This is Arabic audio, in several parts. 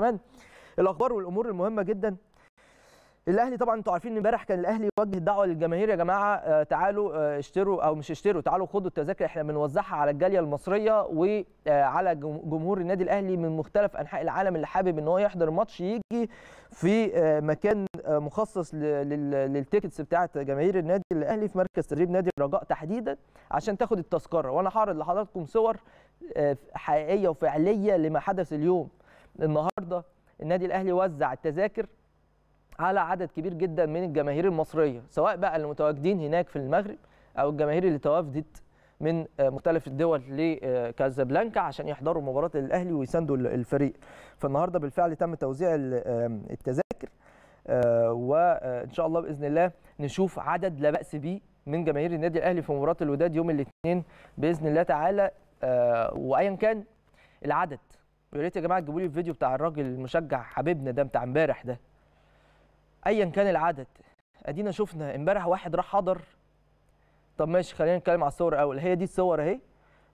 كمان الاخبار والامور المهمه جدا الاهلي طبعا انتوا عارفين امبارح كان الاهلي وجه دعوه للجماهير يا جماعه آه، تعالوا آه، اشتروا او مش اشتروا تعالوا خدوا التذاكر احنا بنوزعها على الجاليه المصريه وعلى آه، جمهور النادي الاهلي من مختلف انحاء العالم اللي حابب ان هو يحضر ماتش يجي في مكان مخصص للتيكتس بتاعه جماهير النادي الاهلي في مركز تدريب نادي الرجاء تحديدا عشان تاخد التذكره وانا هعرض لحضراتكم صور حقيقيه وفعليه لما حدث اليوم النهارده النادي الاهلي وزع التذاكر على عدد كبير جدا من الجماهير المصريه سواء بقى المتواجدين هناك في المغرب او الجماهير اللي توافدت من آه، مختلف الدول لكازابلانكا عشان يحضروا مباراه الاهلي ويساندوا الفريق فالنهارده بالفعل تم توزيع التذاكر آه، وان آه، شاء الله باذن الله نشوف عدد لا باس به من جماهير النادي الاهلي في مباراه الوداد يوم الاثنين باذن الله تعالى وايا كان العدد ويا ريت يا جماعه تجيبوا لي الفيديو بتاع الراجل المشجع حبيبنا ده بتاع امبارح ده ايا كان العدد ادينا شفنا امبارح واحد راح حضر طب ماشي خلينا نتكلم على الصور الاول هي دي الصور اهي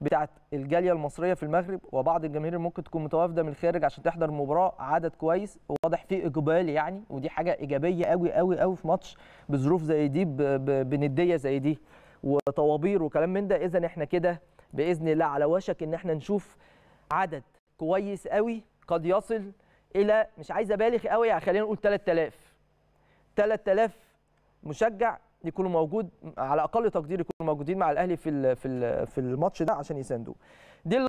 بتاعت الجاليه المصريه في المغرب وبعض الجماهير ممكن تكون متوافده من الخارج عشان تحضر مباراه عدد كويس وواضح فيه اقبال يعني ودي حاجه ايجابيه قوي قوي قوي في ماتش بظروف زي دي بنديه زي دي وطوابير وكلام من ده اذا احنا كده باذن الله على وشك ان احنا نشوف عدد كويس قوي قد يصل الى مش عايز ابالغ قوي يعني خلينا نقول 3000 3000 مشجع يكونوا موجود على اقل تقدير يكونوا موجودين مع الاهلي في في في الماتش ده عشان يساندوه دي